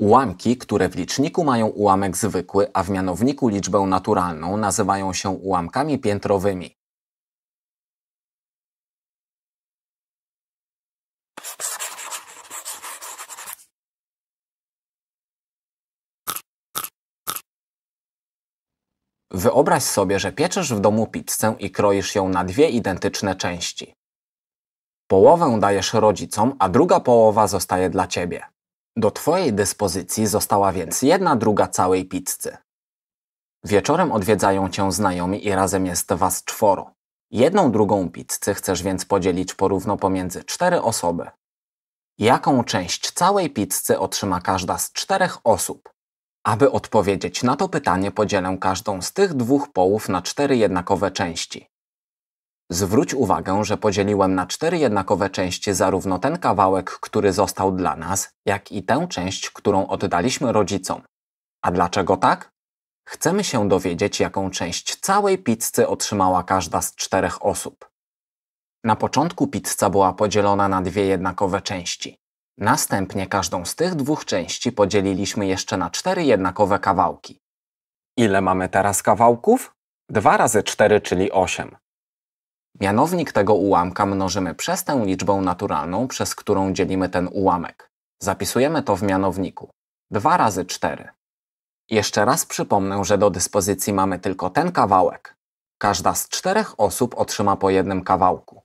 Ułamki, które w liczniku mają ułamek zwykły, a w mianowniku liczbę naturalną, nazywają się ułamkami piętrowymi. Wyobraź sobie, że pieczesz w domu pizzę i kroisz ją na dwie identyczne części. Połowę dajesz rodzicom, a druga połowa zostaje dla ciebie. Do Twojej dyspozycji została więc jedna druga całej pizzy. Wieczorem odwiedzają Cię znajomi i razem jest Was czworo. Jedną drugą pizzy chcesz więc podzielić porówno pomiędzy cztery osoby. Jaką część całej pizzy otrzyma każda z czterech osób? Aby odpowiedzieć na to pytanie, podzielę każdą z tych dwóch połów na cztery jednakowe części. Zwróć uwagę, że podzieliłem na cztery jednakowe części zarówno ten kawałek, który został dla nas, jak i tę część, którą oddaliśmy rodzicom. A dlaczego tak? Chcemy się dowiedzieć, jaką część całej pizzy otrzymała każda z czterech osób. Na początku pizza była podzielona na dwie jednakowe części. Następnie każdą z tych dwóch części podzieliliśmy jeszcze na cztery jednakowe kawałki. Ile mamy teraz kawałków? 2 razy 4, czyli 8. Mianownik tego ułamka mnożymy przez tę liczbę naturalną, przez którą dzielimy ten ułamek. Zapisujemy to w mianowniku. 2 razy 4. Jeszcze raz przypomnę, że do dyspozycji mamy tylko ten kawałek. Każda z czterech osób otrzyma po jednym kawałku.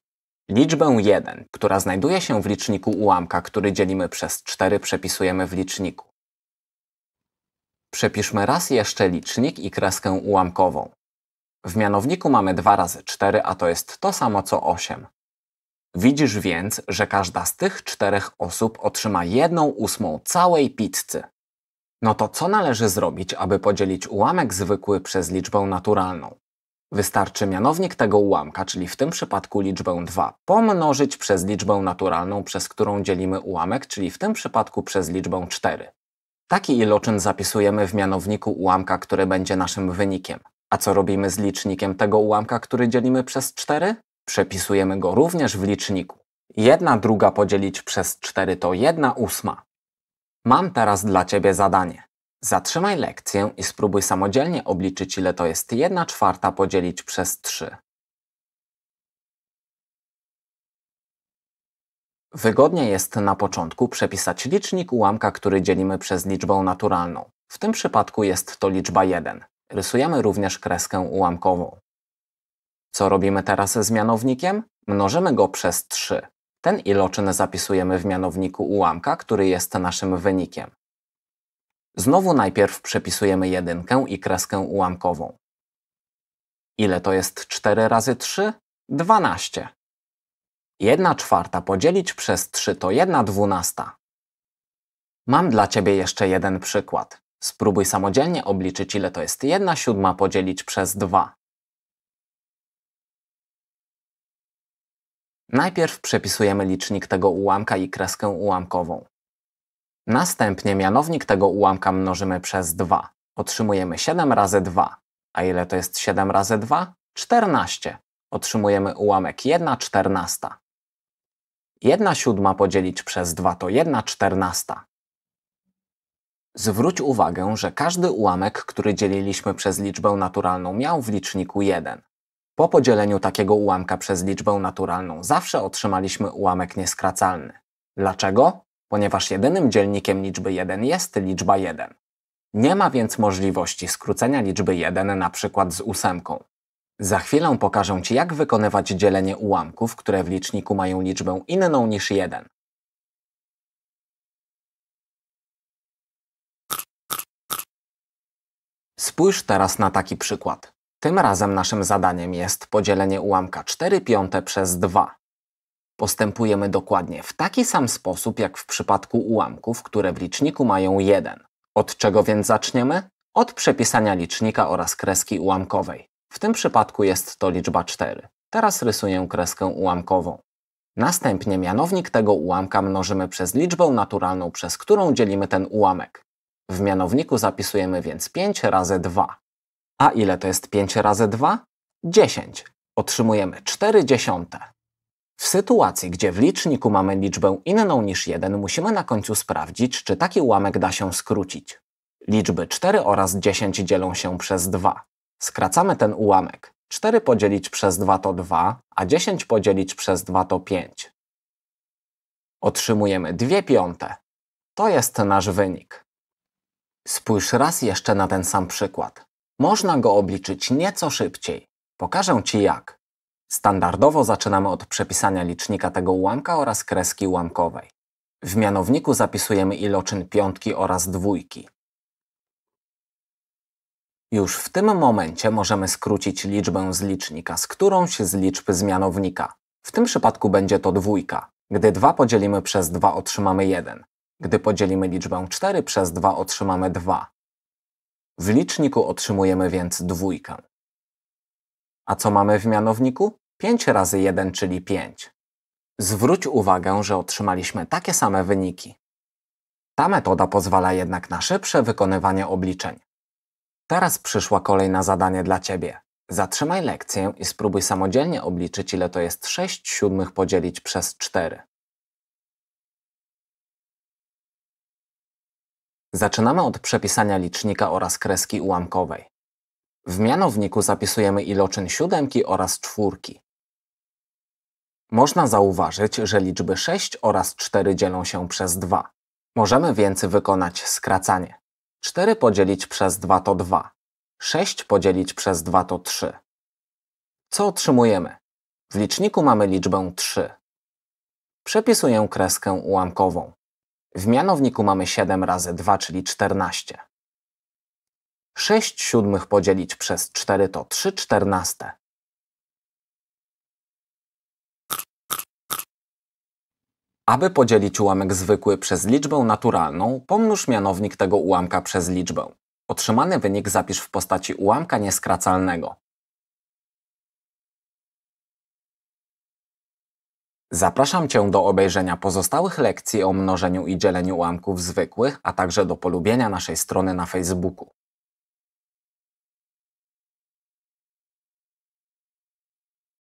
Liczbę 1, która znajduje się w liczniku ułamka, który dzielimy przez 4, przepisujemy w liczniku. Przepiszmy raz jeszcze licznik i kreskę ułamkową. W mianowniku mamy 2 razy 4, a to jest to samo co 8. Widzisz więc, że każda z tych czterech osób otrzyma jedną ósmą całej pizzy. No to co należy zrobić, aby podzielić ułamek zwykły przez liczbę naturalną? Wystarczy mianownik tego ułamka, czyli w tym przypadku liczbę 2, pomnożyć przez liczbę naturalną, przez którą dzielimy ułamek, czyli w tym przypadku przez liczbę 4. Taki iloczyn zapisujemy w mianowniku ułamka, który będzie naszym wynikiem. A co robimy z licznikiem tego ułamka, który dzielimy przez 4? Przepisujemy go również w liczniku. 1 druga podzielić przez 4 to 1 ósma. Mam teraz dla Ciebie zadanie. Zatrzymaj lekcję i spróbuj samodzielnie obliczyć, ile to jest 1 czwarta podzielić przez 3. Wygodnie jest na początku przepisać licznik ułamka, który dzielimy przez liczbę naturalną. W tym przypadku jest to liczba 1 rysujemy również kreskę ułamkową. Co robimy teraz z mianownikiem? Mnożymy go przez 3. Ten iloczyn zapisujemy w mianowniku ułamka, który jest naszym wynikiem. Znowu najpierw przepisujemy jedynkę i kreskę ułamkową. Ile to jest 4 razy 3? 12. 1 czwarta podzielić przez 3 to 1 dwunasta. Mam dla Ciebie jeszcze jeden przykład. Spróbuj samodzielnie obliczyć, ile to jest 1 siódma podzielić przez 2. Najpierw przepisujemy licznik tego ułamka i kreskę ułamkową. Następnie mianownik tego ułamka mnożymy przez 2. Otrzymujemy 7 razy 2. A ile to jest 7 razy 2? 14. Otrzymujemy ułamek 1 czternasta. 1 siódma podzielić przez 2 to 1 czternasta. Zwróć uwagę, że każdy ułamek, który dzieliliśmy przez liczbę naturalną miał w liczniku 1. Po podzieleniu takiego ułamka przez liczbę naturalną zawsze otrzymaliśmy ułamek nieskracalny. Dlaczego? Ponieważ jedynym dzielnikiem liczby 1 jest liczba 1. Nie ma więc możliwości skrócenia liczby 1 na przykład z ósemką. Za chwilę pokażę Ci jak wykonywać dzielenie ułamków, które w liczniku mają liczbę inną niż 1. Spójrz teraz na taki przykład. Tym razem naszym zadaniem jest podzielenie ułamka 4 piąte przez 2. Postępujemy dokładnie w taki sam sposób jak w przypadku ułamków, które w liczniku mają 1. Od czego więc zaczniemy? Od przepisania licznika oraz kreski ułamkowej. W tym przypadku jest to liczba 4. Teraz rysuję kreskę ułamkową. Następnie mianownik tego ułamka mnożymy przez liczbę naturalną, przez którą dzielimy ten ułamek. W mianowniku zapisujemy więc 5 razy 2. A ile to jest 5 razy 2? 10. Otrzymujemy 4 dziesiąte. W sytuacji, gdzie w liczniku mamy liczbę inną niż 1, musimy na końcu sprawdzić, czy taki ułamek da się skrócić. Liczby 4 oraz 10 dzielą się przez 2. Skracamy ten ułamek. 4 podzielić przez 2 to 2, a 10 podzielić przez 2 to 5. Otrzymujemy 2 piąte. To jest nasz wynik. Spójrz raz jeszcze na ten sam przykład. Można go obliczyć nieco szybciej. Pokażę Ci jak. Standardowo zaczynamy od przepisania licznika tego ułamka oraz kreski ułamkowej. W mianowniku zapisujemy iloczyn piątki oraz dwójki. Już w tym momencie możemy skrócić liczbę z licznika z którąś z liczb z mianownika. W tym przypadku będzie to dwójka. Gdy 2 podzielimy przez 2 otrzymamy 1. Gdy podzielimy liczbę 4 przez 2 otrzymamy 2. W liczniku otrzymujemy więc dwójkę. A co mamy w mianowniku? 5 razy 1, czyli 5. Zwróć uwagę, że otrzymaliśmy takie same wyniki. Ta metoda pozwala jednak na szybsze wykonywanie obliczeń. Teraz przyszła kolej na zadanie dla Ciebie. Zatrzymaj lekcję i spróbuj samodzielnie obliczyć, ile to jest 6 siódmych podzielić przez 4. Zaczynamy od przepisania licznika oraz kreski ułamkowej. W mianowniku zapisujemy iloczyn siódemki oraz czwórki. Można zauważyć, że liczby 6 oraz 4 dzielą się przez 2. Możemy więc wykonać skracanie. 4 podzielić przez 2 to 2. 6 podzielić przez 2 to 3. Co otrzymujemy? W liczniku mamy liczbę 3. Przepisuję kreskę ułamkową. W mianowniku mamy 7 razy 2, czyli 14. 6 siódmych podzielić przez 4 to 3 czternaste. Aby podzielić ułamek zwykły przez liczbę naturalną, pomnóż mianownik tego ułamka przez liczbę. Otrzymany wynik zapisz w postaci ułamka nieskracalnego. Zapraszam Cię do obejrzenia pozostałych lekcji o mnożeniu i dzieleniu ułamków zwykłych, a także do polubienia naszej strony na Facebooku.